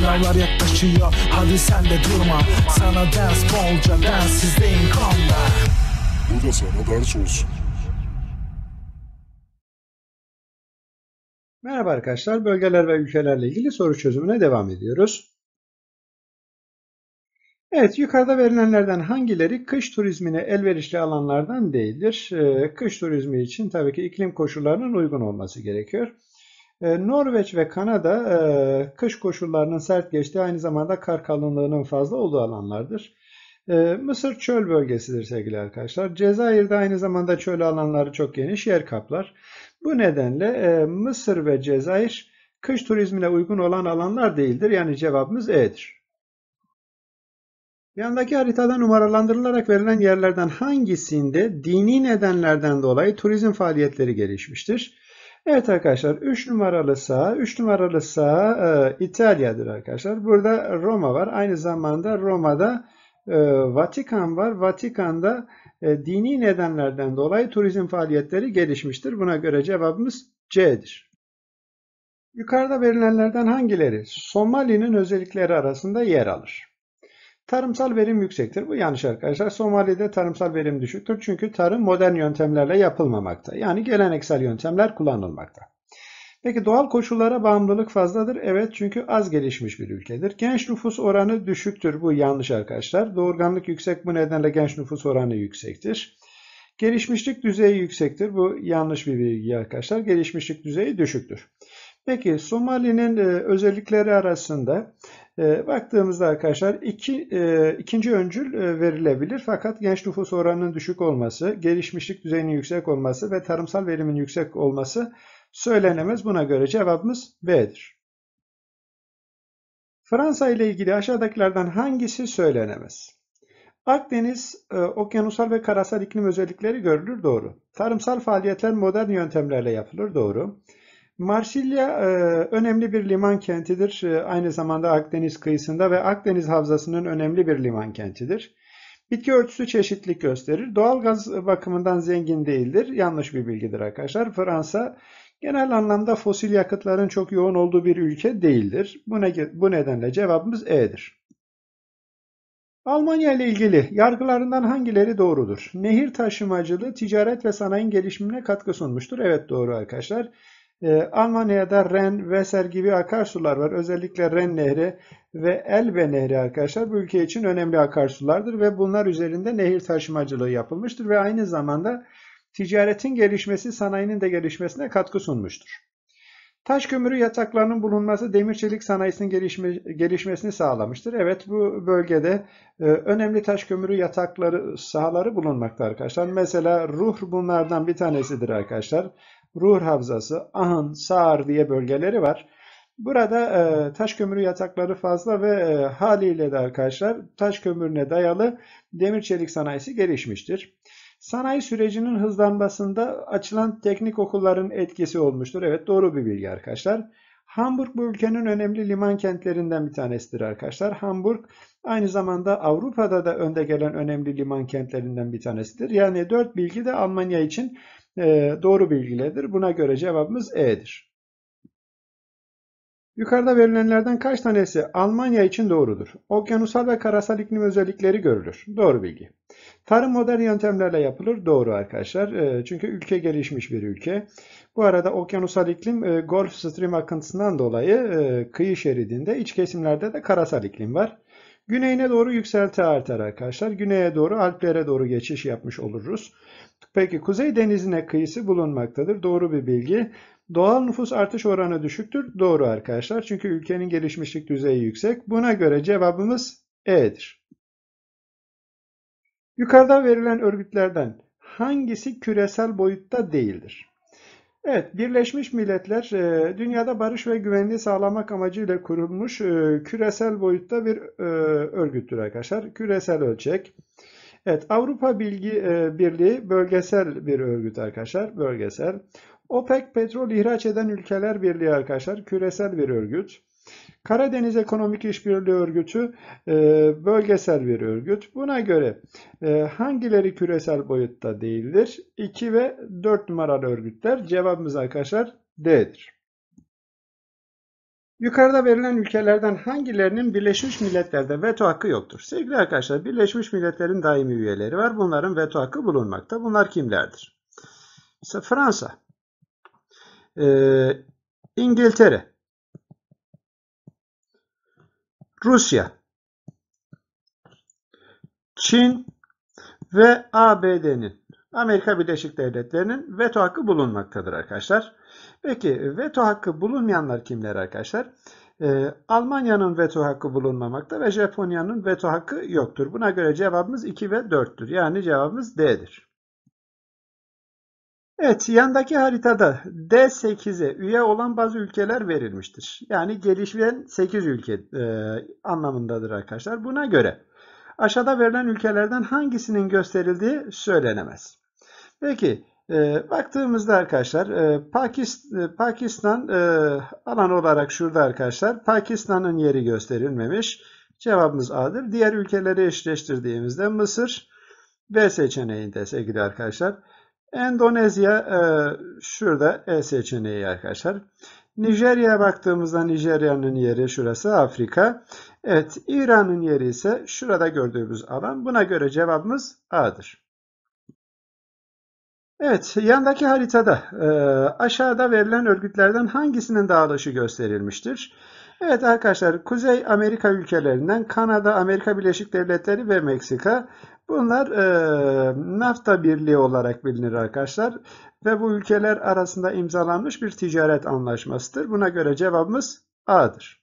Sınavlar yaklaşıyor hadi sen de durma Sana ders bolca ders izleyin komda Bu da sana ders olsun Merhaba arkadaşlar, bölgeler ve ülkelerle ilgili soru çözümüne devam ediyoruz. Evet, yukarıda verilenlerden hangileri kış turizmine elverişli alanlardan değildir? Ee, kış turizmi için tabii ki iklim koşullarının uygun olması gerekiyor. E, Norveç ve Kanada e, kış koşullarının sert geçtiği aynı zamanda kar kalınlığının fazla olduğu alanlardır. E, Mısır çöl bölgesidir sevgili arkadaşlar. Cezayir'de aynı zamanda çöl alanları çok geniş yer kaplar. Bu nedenle Mısır ve Cezayir kış turizmine uygun olan alanlar değildir. Yani cevabımız E'dir. Yandaki haritada numaralandırılarak verilen yerlerden hangisinde dini nedenlerden dolayı turizm faaliyetleri gelişmiştir? Evet arkadaşlar 3 numaralı saha 3 numaralı saha e, İtalya'dır arkadaşlar. Burada Roma var. Aynı zamanda Roma'da e, Vatikan var. Vatikan'da e, dini nedenlerden dolayı turizm faaliyetleri gelişmiştir. Buna göre cevabımız C'dir. Yukarıda verilenlerden hangileri Somali'nin özellikleri arasında yer alır? Tarımsal verim yüksektir. Bu yanlış arkadaşlar. Somali'de tarımsal verim düşüktür. Çünkü tarım modern yöntemlerle yapılmamakta. Yani geleneksel yöntemler kullanılmakta. Peki doğal koşullara bağımlılık fazladır. Evet çünkü az gelişmiş bir ülkedir. Genç nüfus oranı düşüktür. Bu yanlış arkadaşlar. Doğurganlık yüksek bu nedenle genç nüfus oranı yüksektir. Gelişmişlik düzeyi yüksektir. Bu yanlış bir bilgi arkadaşlar. Gelişmişlik düzeyi düşüktür. Peki Somali'nin e, özellikleri arasında e, baktığımızda arkadaşlar iki, e, ikinci öncül e, verilebilir. Fakat genç nüfus oranının düşük olması, gelişmişlik düzeyinin yüksek olması ve tarımsal verimin yüksek olması söylenemez. Buna göre cevabımız B'dir. Fransa ile ilgili aşağıdakilerden hangisi söylenemez? Akdeniz, e, okyanusal ve karasal iklim özellikleri görülür, doğru. Tarımsal faaliyetler modern yöntemlerle yapılır, doğru. Doğru. Marsilya e, önemli bir liman kentidir. E, aynı zamanda Akdeniz kıyısında ve Akdeniz havzasının önemli bir liman kentidir. Bitki örtüsü çeşitlilik gösterir. Doğalgaz bakımından zengin değildir. Yanlış bir bilgidir arkadaşlar. Fransa genel anlamda fosil yakıtların çok yoğun olduğu bir ülke değildir. Bu, ne, bu nedenle cevabımız E'dir. Almanya ile ilgili yargılarından hangileri doğrudur? Nehir taşımacılığı ticaret ve sanayinin gelişimine katkı sunmuştur. Evet doğru arkadaşlar. E, Almanya'da Ren, Weser gibi akarsular var. Özellikle Ren Nehri ve Elbe Nehri arkadaşlar bu ülke için önemli akarsulardır ve bunlar üzerinde nehir taşımacılığı yapılmıştır ve aynı zamanda ticaretin gelişmesi sanayinin de gelişmesine katkı sunmuştur. Taş kömürü yataklarının bulunması demir çelik sanayisinin gelişme, gelişmesini sağlamıştır. Evet bu bölgede e, önemli taş kömürü yatakları sahaları bulunmakta arkadaşlar. Mesela Ruhr bunlardan bir tanesidir arkadaşlar ruh havzası, ahın, sağır diye bölgeleri var. Burada e, taş kömürü yatakları fazla ve e, haliyle de arkadaşlar taş kömürüne dayalı demir çelik sanayisi gelişmiştir. Sanayi sürecinin hızlanmasında açılan teknik okulların etkisi olmuştur. Evet doğru bir bilgi arkadaşlar. Hamburg bu ülkenin önemli liman kentlerinden bir tanesidir arkadaşlar. Hamburg aynı zamanda Avrupa'da da önde gelen önemli liman kentlerinden bir tanesidir. Yani dört bilgi de Almanya için ee, doğru bilgilerdir. Buna göre cevabımız E'dir. Yukarıda verilenlerden kaç tanesi Almanya için doğrudur? Okyanusal ve karasal iklim özellikleri görülür. Doğru bilgi. Tarım modern yöntemlerle yapılır. Doğru arkadaşlar. Ee, çünkü ülke gelişmiş bir ülke. Bu arada okyanusal iklim e, Gulf Stream akıntısından dolayı e, kıyı şeridinde iç kesimlerde de karasal iklim var. Güneyine doğru yükselti artar arkadaşlar. Güneye doğru Alplere doğru geçiş yapmış oluruz. Peki Kuzey Denizi'ne kıyısı bulunmaktadır. Doğru bir bilgi. Doğal nüfus artış oranı düşüktür. Doğru arkadaşlar. Çünkü ülkenin gelişmişlik düzeyi yüksek. Buna göre cevabımız E'dir. Yukarıda verilen örgütlerden hangisi küresel boyutta değildir? Evet, Birleşmiş Milletler e, dünyada barış ve güvenliği sağlamak amacıyla kurulmuş e, küresel boyutta bir e, örgüttür arkadaşlar. Küresel ölçek. Evet, Avrupa Bilgi Birliği bölgesel bir örgüt arkadaşlar, bölgesel. OPEC petrol ihraç eden ülkeler birliği arkadaşlar, küresel bir örgüt. Karadeniz Ekonomik İşbirliği Örgütü e, bölgesel bir örgüt. Buna göre e, hangileri küresel boyutta değildir? 2 ve 4 numaralı örgütler cevabımız arkadaşlar D'dir. Yukarıda verilen ülkelerden hangilerinin Birleşmiş Milletler'de veto hakkı yoktur? Sevgili arkadaşlar Birleşmiş Milletler'in daimi üyeleri var. Bunların veto hakkı bulunmakta. Bunlar kimlerdir? Mesela Fransa, e, İngiltere, Rusya, Çin ve ABD'nin Amerika Birleşik Devletleri'nin veto hakkı bulunmaktadır arkadaşlar. Peki veto hakkı bulunmayanlar kimler arkadaşlar? Ee, Almanya'nın veto hakkı bulunmamakta ve Japonya'nın veto hakkı yoktur. Buna göre cevabımız 2 ve 4'tür. Yani cevabımız D'dir. Evet, yandaki haritada D8'e üye olan bazı ülkeler verilmiştir. Yani gelişen 8 ülke e, anlamındadır arkadaşlar. Buna göre aşağıda verilen ülkelerden hangisinin gösterildiği söylenemez. Peki, e, baktığımızda arkadaşlar e, Pakist, e, Pakistan e, alan olarak şurada arkadaşlar Pakistan'ın yeri gösterilmemiş. Cevabımız A'dır. Diğer ülkeleri eşleştirdiğimizde Mısır B seçeneğinde sevgili arkadaşlar. Endonezya e, şurada E seçeneği arkadaşlar. Nijerya'ya baktığımızda Nijerya'nın yeri şurası Afrika. Evet İran'ın yeri ise şurada gördüğümüz alan. Buna göre cevabımız A'dır. Evet, yandaki haritada e, aşağıda verilen örgütlerden hangisinin dağılışı gösterilmiştir? Evet arkadaşlar, Kuzey Amerika ülkelerinden Kanada, Amerika Birleşik Devletleri ve Meksika Bunlar e, NAFTA Birliği olarak bilinir arkadaşlar. Ve bu ülkeler arasında imzalanmış bir ticaret anlaşmasıdır. Buna göre cevabımız A'dır.